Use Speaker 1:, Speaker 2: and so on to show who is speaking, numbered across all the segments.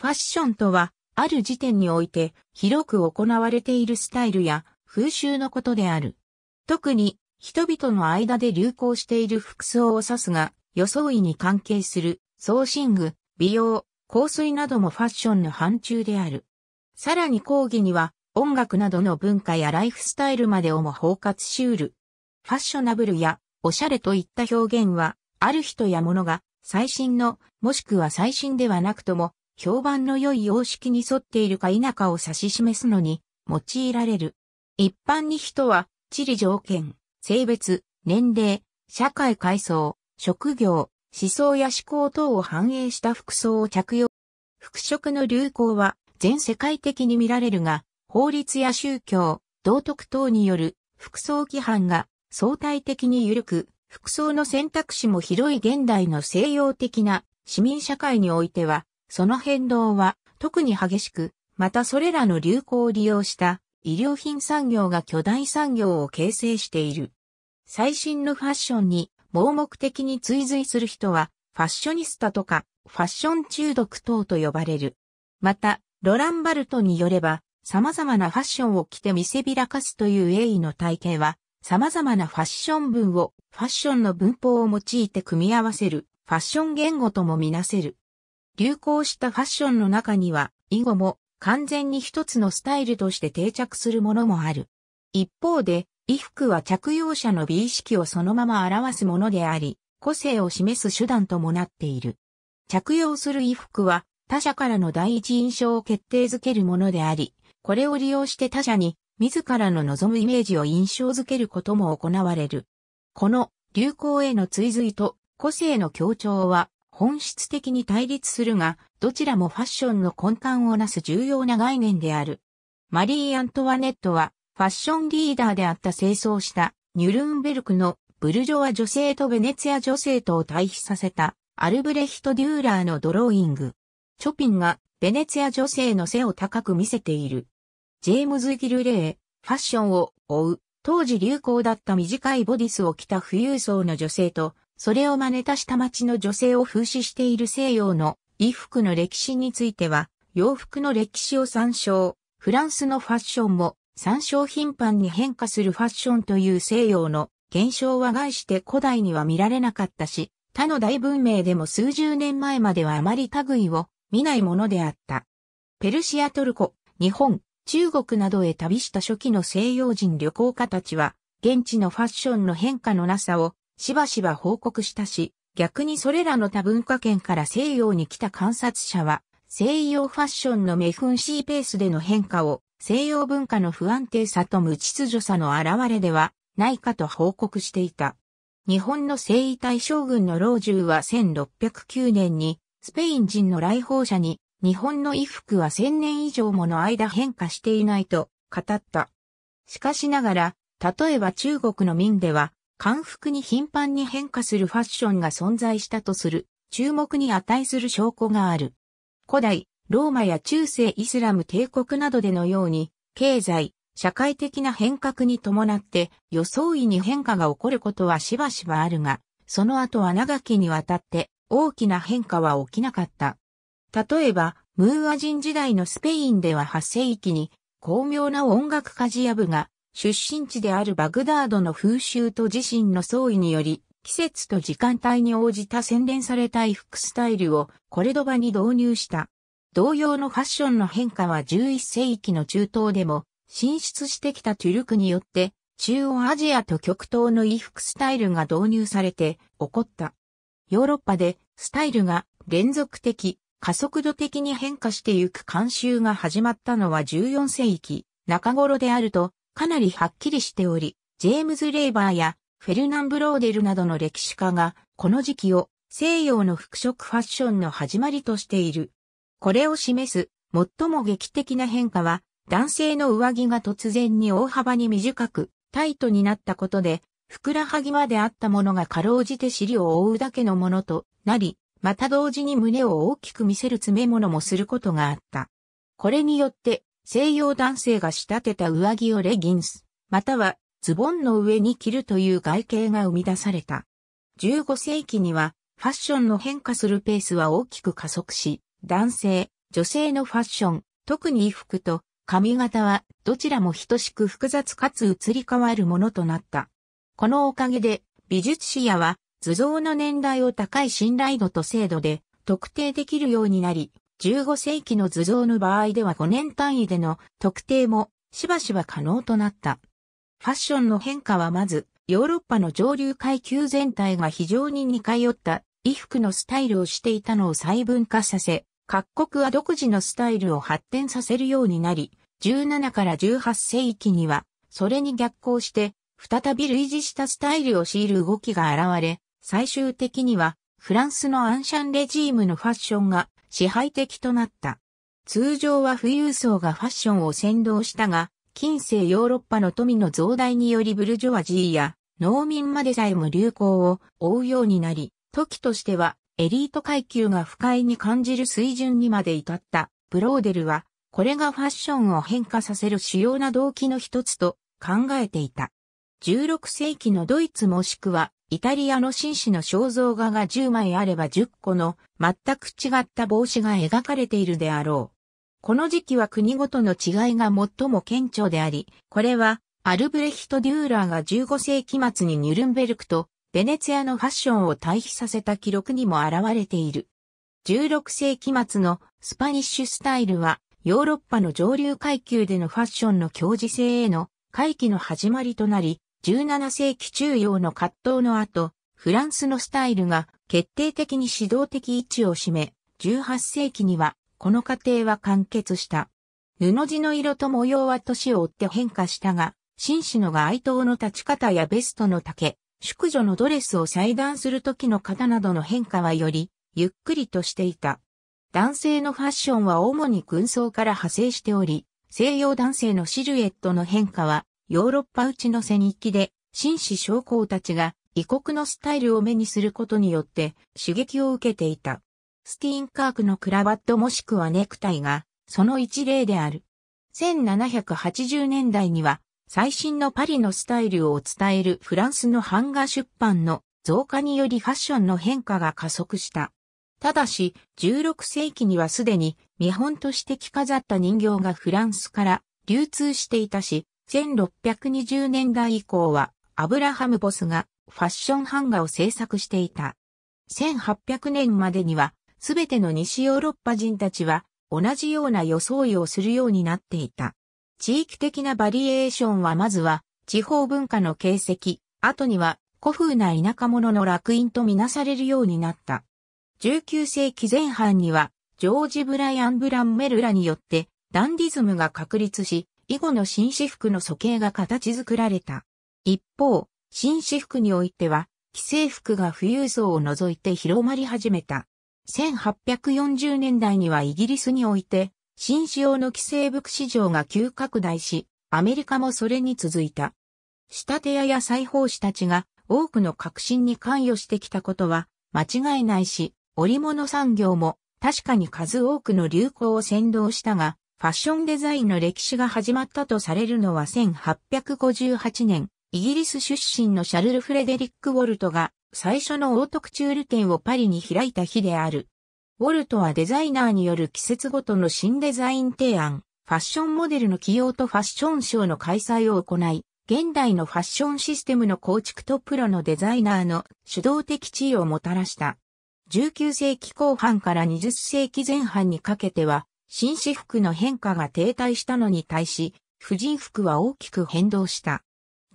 Speaker 1: ファッションとは、ある時点において広く行われているスタイルや風習のことである。特に人々の間で流行している服装を指すが、予想に関係する装身具、美容、香水などもファッションの範疇である。さらに講義には音楽などの文化やライフスタイルまでをも包括しうる。ファッショナブルやおしゃれといった表現は、ある人や物が最新の、もしくは最新ではなくとも、評判の良い様式に沿っているか否かを指し示すのに用いられる。一般に人は、地理条件、性別、年齢、社会階層、職業、思想や思考等を反映した服装を着用。服飾の流行は全世界的に見られるが、法律や宗教、道徳等による服装規範が相対的に緩く、服装の選択肢も広い現代の西洋的な市民社会においてはその変動は特に激しく、またそれらの流行を利用した医療品産業が巨大産業を形成している。最新のファッションに盲目的に追随する人はファッショニスタとかファッション中毒等と呼ばれる。また、ロランバルトによれば様々なファッションを着て見せびらかすという栄意の体系は様々なファッション文をファッションの文法を用いて組み合わせるファッション言語ともみなせる。流行したファッションの中には、以後も完全に一つのスタイルとして定着するものもある。一方で、衣服は着用者の美意識をそのまま表すものであり、個性を示す手段ともなっている。着用する衣服は他者からの第一印象を決定づけるものであり、これを利用して他者に自らの望むイメージを印象づけることも行われる。この流行への追随と個性の強調は本質的に対立するが、どちらもファッションの根幹をなす重要な概念である。マリー・アントワネットは、ファッションリーダーであった清掃したニュルンベルクのブルジョワ女性とベネツィア女性とを対比させたアルブレヒト・デューラーのドローイング。チョピンがベネツィア女性の背を高く見せている。ジェームズ・ギルレー、ファッションを追う、当時流行だった短いボディスを着た富裕層の女性とそれを真似た下町の女性を風刺している西洋の衣服の歴史については、洋服の歴史を参照、フランスのファッションも参照頻繁に変化するファッションという西洋の現象は概して古代には見られなかったし、他の大文明でも数十年前まではあまり類を見ないものであった。ペルシアトルコ、日本、中国などへ旅した初期の西洋人旅行家たちは、現地のファッションの変化のなさをしばしば報告したし、逆にそれらの多文化圏から西洋に来た観察者は、西洋ファッションのメフンシーペースでの変化を、西洋文化の不安定さと無秩序さの現れではないかと報告していた。日本の西夷大将軍の老中は1609年に、スペイン人の来訪者に、日本の衣服は1000年以上もの間変化していないと語った。しかしながら、例えば中国の民では、感服に頻繁に変化するファッションが存在したとする、注目に値する証拠がある。古代、ローマや中世イスラム帝国などでのように、経済、社会的な変革に伴って予想意に変化が起こることはしばしばあるが、その後は長きにわたって大きな変化は起きなかった。例えば、ムーア人時代のスペインでは8世紀に巧妙な音楽家事ヤブが出身地であるバグダードの風習と自身の相違により、季節と時間帯に応じた洗練された衣服スタイルをコレドバに導入した。同様のファッションの変化は11世紀の中東でも進出してきたトゥルクによって中央アジアと極東の衣服スタイルが導入されて起こった。ヨーロッパでスタイルが連続的、加速度的に変化してゆく慣習が始まったのは14世紀中頃であるとかなりはっきりしており、ジェームズ・レイバーやフェルナン・ブローデルなどの歴史家が、この時期を西洋の服飾ファッションの始まりとしている。これを示す最も劇的な変化は、男性の上着が突然に大幅に短く、タイトになったことで、ふくらはぎまであったものがかろうじて尻を覆うだけのものとなり、また同時に胸を大きく見せる詰め物もすることがあった。これによって西洋男性が仕立てた上着をレギンス、またはズボンの上に着るという外形が生み出された。15世紀にはファッションの変化するペースは大きく加速し、男性、女性のファッション、特に衣服と髪型はどちらも等しく複雑かつ移り変わるものとなった。このおかげで美術史やは図像の年代を高い信頼度と精度で特定できるようになり、15世紀の図像の場合では5年単位での特定もしばしば可能となった。ファッションの変化はまず、ヨーロッパの上流階級全体が非常に似通った衣服のスタイルをしていたのを細分化させ、各国は独自のスタイルを発展させるようになり、17から18世紀には、それに逆行して、再び類似したスタイルを強いる動きが現れ、最終的には、フランスのアンシャンレジームのファッションが支配的となった。通常は富裕層がファッションを先導したが、近世ヨーロッパの富の増大によりブルジョワジーや農民までさえも流行を追うようになり、時としてはエリート階級が不快に感じる水準にまで至ったブローデルは、これがファッションを変化させる主要な動機の一つと考えていた。16世紀のドイツもしくはイタリアの紳士の肖像画が10枚あれば10個の全く違った帽子が描かれているであろう。この時期は国ごとの違いが最も顕著であり、これはアルブレヒト・デューラーが15世紀末にニュルンベルクとベネツィアのファッションを対比させた記録にも現れている。16世紀末のスパニッシュスタイルはヨーロッパの上流階級でのファッションの強示性への回帰の始まりとなり、17世紀中央の葛藤の後、フランスのスタイルが決定的に指導的位置を占め、18世紀にはこの過程は完結した。布地の色と模様は年を追って変化したが、紳士のが哀悼の立ち方やベストの丈、淑女のドレスを裁断する時の型などの変化はより、ゆっくりとしていた。男性のファッションは主に軍装から派生しており、西洋男性のシルエットの変化は、ヨーロッパうちの戦域で、紳士将校たちが異国のスタイルを目にすることによって刺激を受けていた。スティーンカークのクラバットもしくはネクタイがその一例である。1780年代には最新のパリのスタイルを伝えるフランスの版画出版の増加によりファッションの変化が加速した。ただし、16世紀にはすでに見本として着飾った人形がフランスから流通していたし、1620年代以降は、アブラハム・ボスがファッション版画を制作していた。1800年までには、すべての西ヨーロッパ人たちは、同じような装いをするようになっていた。地域的なバリエーションはまずは、地方文化の形跡、後には古風な田舎者の楽園とみなされるようになった。19世紀前半には、ジョージ・ブライアン・ブランメルラによって、ダンディズムが確立し、以後の紳士服の素形が形作られた。一方、紳士服においては、既成服が富裕層を除いて広まり始めた。1840年代にはイギリスにおいて、紳士用の既成服市場が急拡大し、アメリカもそれに続いた。仕立て屋や裁縫師たちが多くの革新に関与してきたことは間違いないし、織物産業も確かに数多くの流行を先導したが、ファッションデザインの歴史が始まったとされるのは1858年、イギリス出身のシャルル・フレデリック・ウォルトが最初のオートクチュール店をパリに開いた日である。ウォルトはデザイナーによる季節ごとの新デザイン提案、ファッションモデルの起用とファッションショーの開催を行い、現代のファッションシステムの構築とプロのデザイナーの主導的地位をもたらした。19世紀後半から20世紀前半にかけては、紳士服の変化が停滞したのに対し、婦人服は大きく変動した。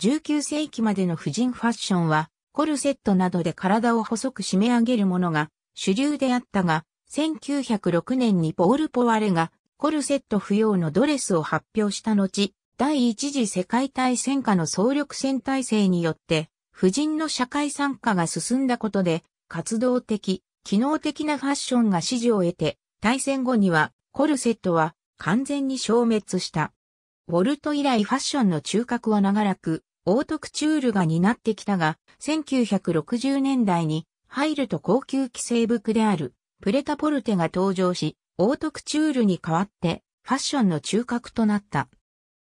Speaker 1: 19世紀までの婦人ファッションは、コルセットなどで体を細く締め上げるものが主流であったが、1906年にポール・ポワレがコルセット不要のドレスを発表した後、第一次世界大戦下の総力戦体制によって、婦人の社会参加が進んだことで、活動的、機能的なファッションが支持を得て、大戦後にはコルセットは完全に消滅した。ウォルト以来ファッションの中核は長らく、オートクチュールが担ってきたが、1960年代に入ると高級規制服であるプレタポルテが登場し、オートクチュールに代わってファッションの中核となった。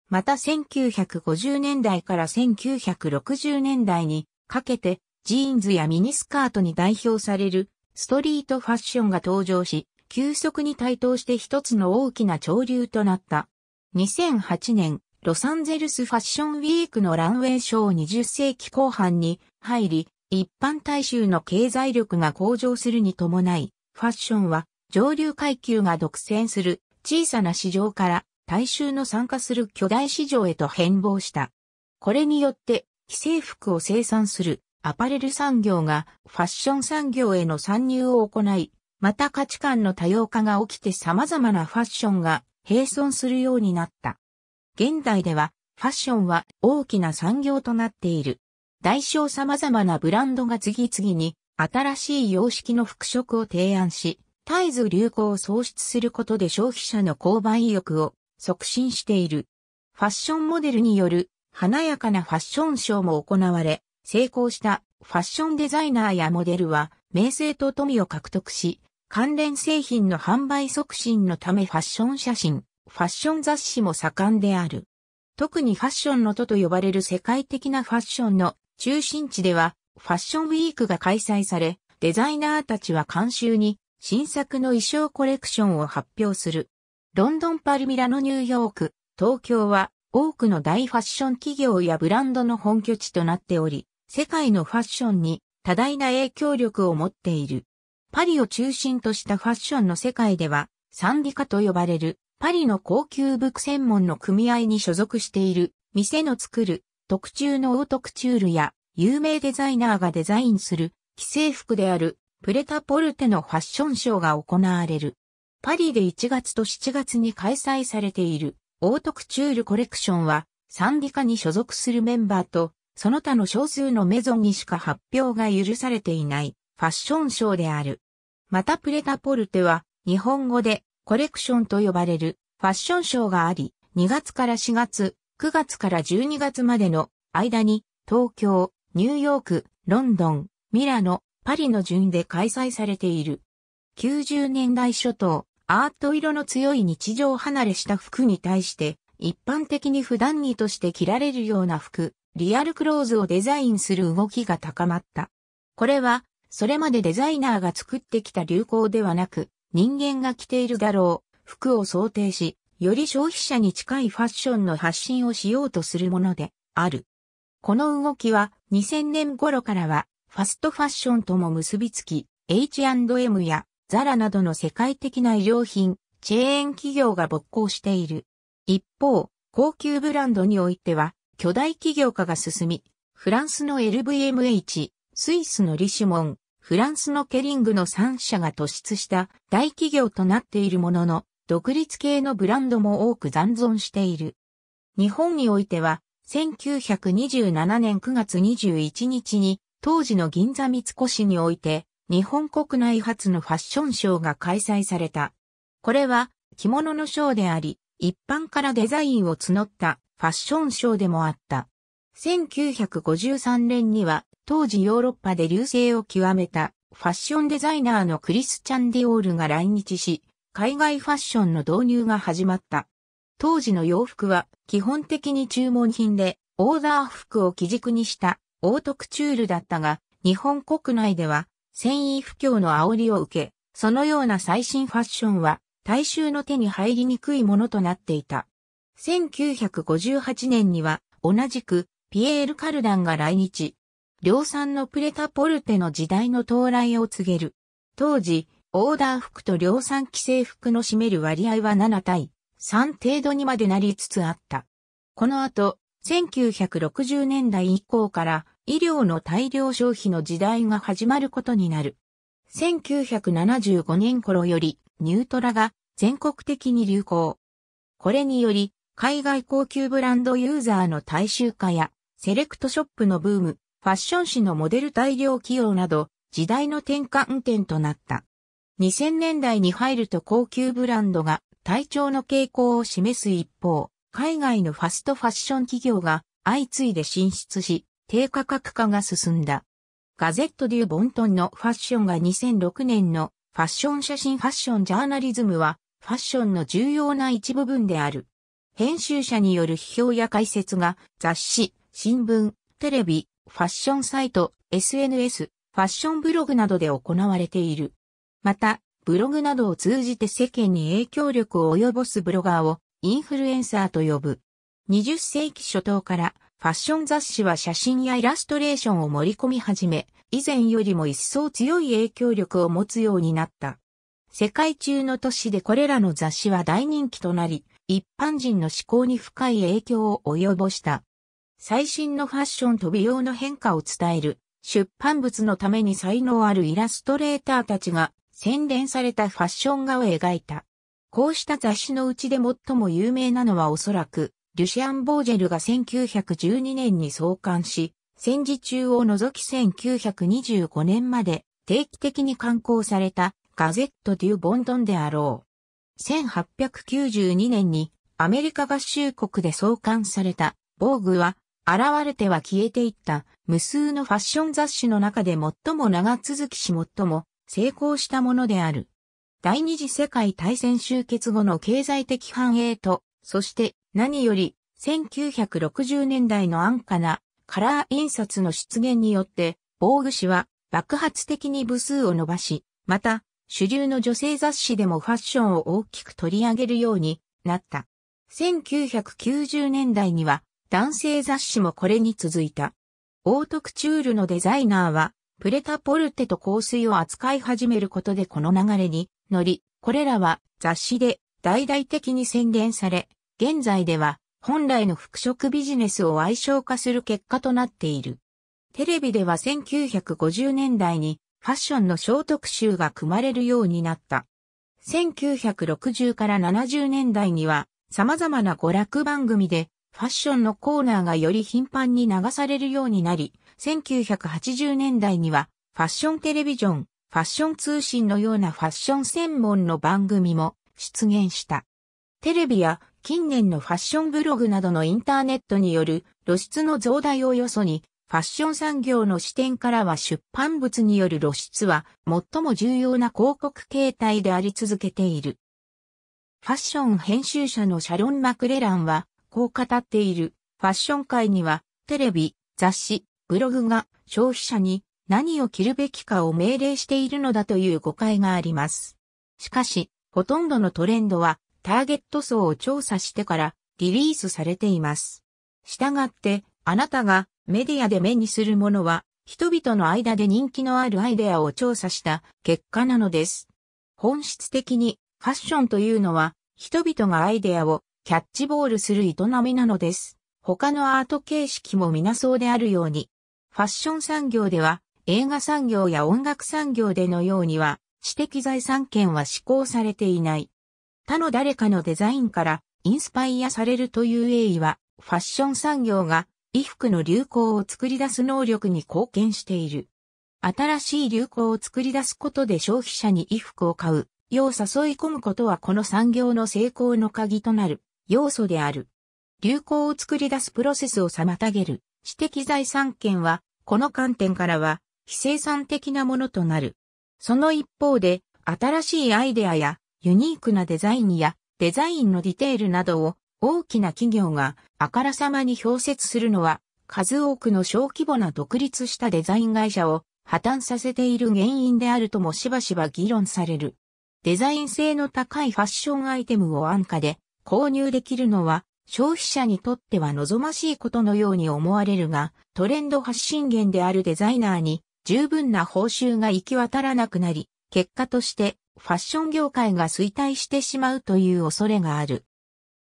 Speaker 1: また1950年代から1960年代にかけてジーンズやミニスカートに代表されるストリートファッションが登場し、急速に台頭して一つの大きな潮流となった。2008年、ロサンゼルスファッションウィークのランウェイショー20世紀後半に入り、一般大衆の経済力が向上するに伴い、ファッションは上流階級が独占する小さな市場から大衆の参加する巨大市場へと変貌した。これによって、既製服を生産するアパレル産業がファッション産業への参入を行い、また価値観の多様化が起きて様々なファッションが並存するようになった。現代ではファッションは大きな産業となっている。大小様々なブランドが次々に新しい様式の服飾を提案し、絶えず流行を創出することで消費者の購買意欲を促進している。ファッションモデルによる華やかなファッションショーも行われ、成功したファッションデザイナーやモデルは名声と富を獲得し、関連製品の販売促進のためファッション写真、ファッション雑誌も盛んである。特にファッションの都と呼ばれる世界的なファッションの中心地では、ファッションウィークが開催され、デザイナーたちは監修に新作の衣装コレクションを発表する。ロンドン、パルミラのニューヨーク、東京は多くの大ファッション企業やブランドの本拠地となっており、世界のファッションに多大な影響力を持っている。パリを中心としたファッションの世界では、サンディカと呼ばれる、パリの高級服専門の組合に所属している、店の作る、特注のオートクチュールや、有名デザイナーがデザインする、既製服である、プレタポルテのファッションショーが行われる。パリで1月と7月に開催されている、オートクチュールコレクションは、サンディカに所属するメンバーと、その他の少数のメゾンにしか発表が許されていない。ファッションショーである。またプレタポルテは日本語でコレクションと呼ばれるファッションショーがあり、2月から4月、9月から12月までの間に東京、ニューヨーク、ロンドン、ミラノ、パリの順で開催されている。90年代初頭、アート色の強い日常離れした服に対して、一般的に普段着として着られるような服、リアルクローズをデザインする動きが高まった。これはそれまでデザイナーが作ってきた流行ではなく、人間が着ているだろう、服を想定し、より消費者に近いファッションの発信をしようとするものである。この動きは2000年頃からはファストファッションとも結びつき、H&M やザラなどの世界的な衣料品、チェーン企業が勃興している。一方、高級ブランドにおいては巨大企業化が進み、フランスの LVMH、スイスのリシュモン、フランスのケリングの3社が突出した大企業となっているものの、独立系のブランドも多く残存している。日本においては、1927年9月21日に、当時の銀座三越において、日本国内初のファッションショーが開催された。これは、着物のショーであり、一般からデザインを募ったファッションショーでもあった。1953年には当時ヨーロッパで流星を極めたファッションデザイナーのクリスチャン・ディオールが来日し、海外ファッションの導入が始まった。当時の洋服は基本的に注文品で、オーダー服を基軸にしたオートクチュールだったが、日本国内では繊維不況の煽りを受け、そのような最新ファッションは大衆の手に入りにくいものとなっていた。1958年には同じくピエール・カルダンが来日。量産のプレタポルテの時代の到来を告げる。当時、オーダー服と量産規制服の占める割合は7対3程度にまでなりつつあった。この後、1960年代以降から医療の大量消費の時代が始まることになる。1975年頃よりニュートラが全国的に流行。これにより海外高級ブランドユーザーの大衆化やセレクトショップのブーム、ファッション誌のモデル大量起用など、時代の転換点となった。2000年代に入ると高級ブランドが体調の傾向を示す一方、海外のファストファッション企業が相次いで進出し、低価格化が進んだ。ガゼット・デュ・ボントンのファッションが2006年のファッション写真ファッションジャーナリズムはファッションの重要な一部分である。編集者による批評や解説が雑誌、新聞、テレビ、ファッションサイト、SNS、ファッションブログなどで行われている。また、ブログなどを通じて世間に影響力を及ぼすブロガーをインフルエンサーと呼ぶ。20世紀初頭からファッション雑誌は写真やイラストレーションを盛り込み始め、以前よりも一層強い影響力を持つようになった。世界中の都市でこれらの雑誌は大人気となり、一般人の思考に深い影響を及ぼした。最新のファッションと美容の変化を伝える出版物のために才能あるイラストレーターたちが洗練されたファッション画を描いた。こうした雑誌のうちで最も有名なのはおそらく、リュシアン・ボージェルが1912年に創刊し、戦時中を除き1925年まで定期的に刊行されたガゼット・デュ・ボンドンであろう。1892年にアメリカ合衆国で創刊された防具は現れては消えていった無数のファッション雑誌の中で最も長続きし最も成功したものである。第二次世界大戦終結後の経済的繁栄と、そして何より1960年代の安価なカラー印刷の出現によって、防具紙は爆発的に部数を伸ばし、また主流の女性雑誌でもファッションを大きく取り上げるようになった。1990年代には男性雑誌もこれに続いた。オートクチュールのデザイナーは、プレタポルテと香水を扱い始めることでこの流れに乗り、これらは雑誌で大々的に宣伝され、現在では本来の服飾ビジネスを愛称化する結果となっている。テレビでは1950年代にファッションの小特集が組まれるようになった。1960から70年代には様々な娯楽番組でファッションのコーナーがより頻繁に流されるようになり、1980年代にはファッションテレビジョン、ファッション通信のようなファッション専門の番組も出現した。テレビや近年のファッションブログなどのインターネットによる露出の増大をよそに、ファッション産業の視点からは出版物による露出は最も重要な広告形態であり続けている。ファッション編集者のシャロン・マクレランはこう語っている。ファッション界には、テレビ、雑誌、ブログが消費者に何を着るべきかを命令しているのだという誤解があります。しかし、ほとんどのトレンドはターゲット層を調査してからリリースされています。したがって、あなたがメディアで目にするものは、人々の間で人気のあるアイデアを調査した結果なのです。本質的にファッションというのは、人々がアイデアをキャッチボールする営みなのです。他のアート形式も皆そうであるように、ファッション産業では映画産業や音楽産業でのようには知的財産権は施行されていない。他の誰かのデザインからインスパイアされるという栄意は、ファッション産業が衣服の流行を作り出す能力に貢献している。新しい流行を作り出すことで消費者に衣服を買う、よう誘い込むことはこの産業の成功の鍵となる。要素である。流行を作り出すプロセスを妨げる知的財産権は、この観点からは、非生産的なものとなる。その一方で、新しいアイデアや、ユニークなデザインや、デザインのディテールなどを、大きな企業が、あからさまに表説するのは、数多くの小規模な独立したデザイン会社を破綻させている原因であるともしばしば議論される。デザイン性の高いファッションアイテムを安価で購入できるのは消費者にとっては望ましいことのように思われるが、トレンド発信源であるデザイナーに十分な報酬が行き渡らなくなり、結果としてファッション業界が衰退してしまうという恐れがある。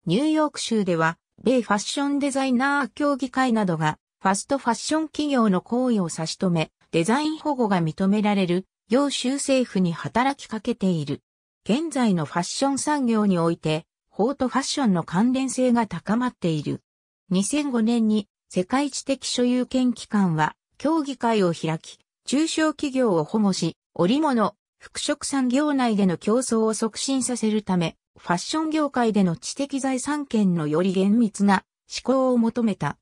Speaker 1: ニューヨーク州では、米ファッションデザイナー協議会などが、ファストファッション企業の行為を差し止め、デザイン保護が認められる、要州政府に働きかけている。現在のファッション産業において、法とファッションの関連性が高まっている。2005年に世界知的所有権機関は協議会を開き、中小企業を保護し、織物、服飾産業内での競争を促進させるため、ファッション業界での知的財産権のより厳密な思考を求めた。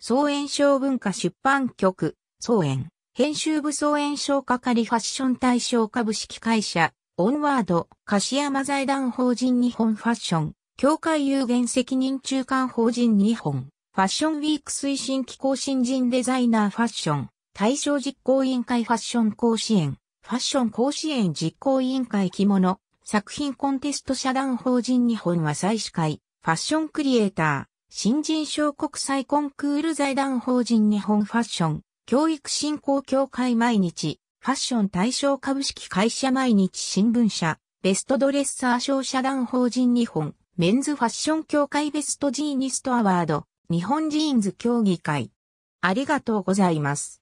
Speaker 1: 総演唱文化出版局、総園、編集部総演唱係ファッション対象株式会社、オンワード、樫山財団法人日本ファッション、協会有限責任中間法人日本、ファッションウィーク推進機構新人デザイナーファッション、対象実行委員会ファッション甲子園、ファッション甲子園実行委員会着物、作品コンテスト社団法人日本は祭司会、ファッションクリエイター、新人賞国際コンクール財団法人日本ファッション、教育振興協会毎日、ファッション対象株式会社毎日新聞社、ベストドレッサー商社団法人日本、メンズファッション協会ベストジーニストアワード、日本ジーンズ協議会。ありがとうございます。